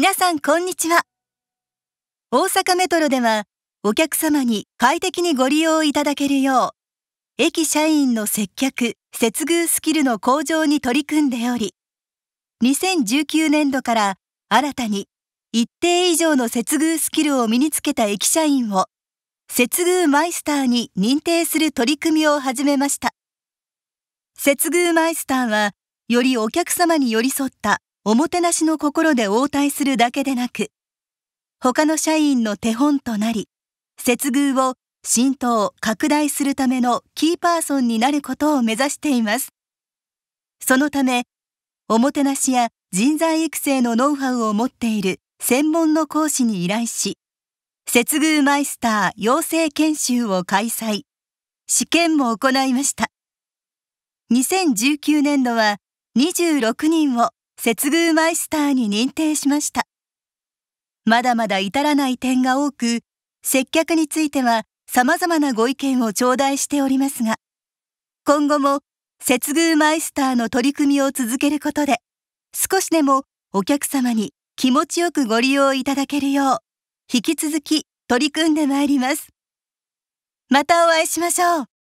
皆さんこんにちは。大阪メトロではお客様に快適にご利用いただけるよう、駅社員の接客、接遇スキルの向上に取り組んでおり、2019年度から新たに一定以上の接遇スキルを身につけた駅社員を接遇マイスターに認定する取り組みを始めました。接遇マイスターはよりお客様に寄り添ったおもてなしの心で応対するだけでなく、他の社員の手本となり、接遇を浸透、拡大するためのキーパーソンになることを目指しています。そのため、おもてなしや人材育成のノウハウを持っている専門の講師に依頼し、接遇マイスター養成研修を開催、試験も行いました。2019年度は26人を接遇マイスターに認定しました。まだまだ至らない点が多く、接客については様々なご意見を頂戴しておりますが、今後も接遇マイスターの取り組みを続けることで、少しでもお客様に気持ちよくご利用いただけるよう、引き続き取り組んでまいります。またお会いしましょう。